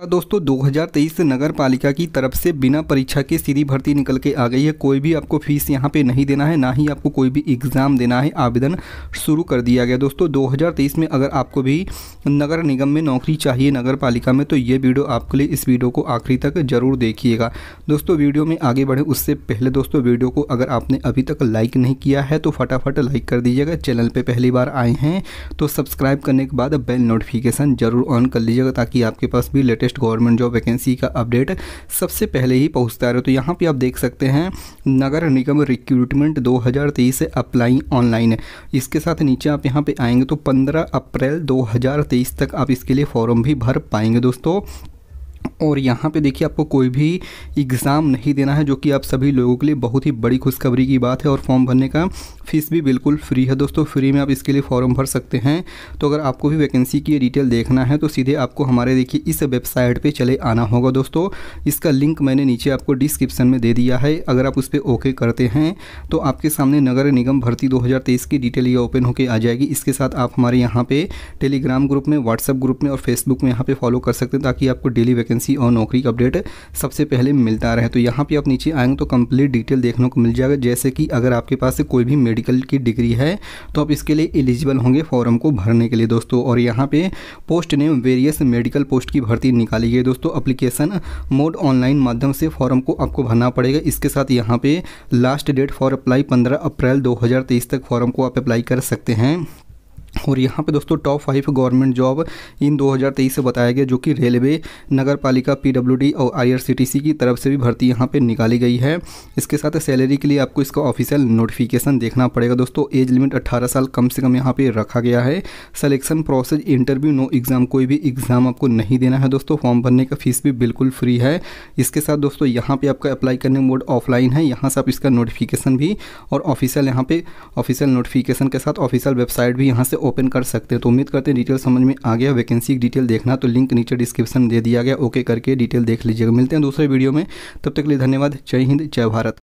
का दोस्तों 2023 नगर पालिका की तरफ से बिना परीक्षा के सीधी भर्ती निकल के आ गई है कोई भी आपको फीस यहाँ पे नहीं देना है ना ही आपको कोई भी एग्ज़ाम देना है आवेदन शुरू कर दिया गया दोस्तों 2023 में अगर आपको भी नगर निगम में नौकरी चाहिए नगर पालिका में तो ये वीडियो आपके लिए इस वीडियो को आखिरी तक ज़रूर देखिएगा दोस्तों वीडियो में आगे बढ़े उससे पहले दोस्तों वीडियो को अगर आपने अभी तक लाइक नहीं किया है तो फटाफट लाइक कर दीजिएगा चैनल पर पहली बार आए हैं तो सब्सक्राइब करने के बाद बेल नोटिफिकेशन ज़रूर ऑन कर लीजिएगा ताकि आपके पास भी letter latest government job vacancy का अपडेट सबसे पहले ही पहुंचता रहे तो यहाँ पे आप देख सकते हैं नगर निगम रिक्रूटमेंट दो से अप्लाई ऑनलाइन इसके साथ नीचे आप यहाँ पे आएंगे तो पंद्रह अप्रैल दो तक आप इसके लिए फॉर्म भी भर पाएंगे दोस्तों और यहाँ पे देखिए आपको कोई भी एग्ज़ाम नहीं देना है जो कि आप सभी लोगों के लिए बहुत ही बड़ी खुशखबरी की बात है और फॉर्म भरने का फ़ीस भी बिल्कुल फ्री है दोस्तों फ्री में आप इसके लिए फॉर्म भर सकते हैं तो अगर आपको भी वैकेंसी की डिटेल देखना है तो सीधे आपको हमारे देखिए इस वेबसाइट पर चले आना होगा दोस्तों इसका लिंक मैंने नीचे आपको डिस्क्रिप्शन में दे दिया है अगर आप उस पर ओके करते हैं तो आपके सामने नगर निगम भर्ती दो की डिटेल ये ओपन होकर आ जाएगी इसके साथ आप हमारे यहाँ पे टेलीग्राम ग्रुप में व्हाट्सअप ग्रुप में और फेसबुक में यहाँ पर फॉलो कर सकते हैं ताकि आपको डेली वैकेंसी और नौकरी का अपडेट सबसे पहले मिलता रहे तो यहाँ पर आप नीचे आएंगे तो कंप्लीट डिटेल देखने को मिल जाएगा जैसे कि अगर आपके पास कोई भी मेडिकल की डिग्री है तो आप इसके लिए एलिजिबल होंगे फॉर्म को भरने के लिए दोस्तों और यहाँ पे post name various medical post की भर्ती निकाली गई दोस्तों अप्लीकेशन मोड ऑनलाइन माध्यम से फॉर्म को आपको भरना पड़ेगा इसके साथ यहाँ पे लास्ट डेट फॉर अप्लाई पंद्रह अप्रैल दो तक फॉर्म को आप अप्लाई कर सकते हैं और यहाँ पे दोस्तों top five government job in 2023 से बताया गया जो कि रेलवे नगर पालिका पी और आईआरसीटीसी की तरफ से भी भर्ती यहाँ पे निकाली गई है इसके साथ सैलरी के लिए आपको इसका ऑफिशियल नोटिफिकेशन देखना पड़ेगा दोस्तों एज लिमिट 18 साल कम से कम यहाँ पे रखा गया है selection process interview no exam कोई भी एग्ज़ाम आपको नहीं देना है दोस्तों फॉर्म भरने का फीस भी बिल्कुल फ्री है इसके साथ दोस्तों यहाँ पर आपका अप्लाई करने मोड ऑफलाइन है यहाँ से आप इसका नोटिफिकेशन भी और ऑफिशियल यहाँ पर ऑफिशियल नोटिफिकेशन के साथ ऑफिशियल वेबसाइट भी यहाँ से ओपन कर सकते हैं तो उम्मीद करते हैं डिटेल समझ में आ गया वैकेंसी की डिटेल देखना तो लिंक नीचे डिस्क्रिप्शन दे दिया गया ओके करके डिटेल देख लीजिएगा मिलते हैं दूसरे वीडियो में तब तक के लिए धन्यवाद जय हिंद जय भारत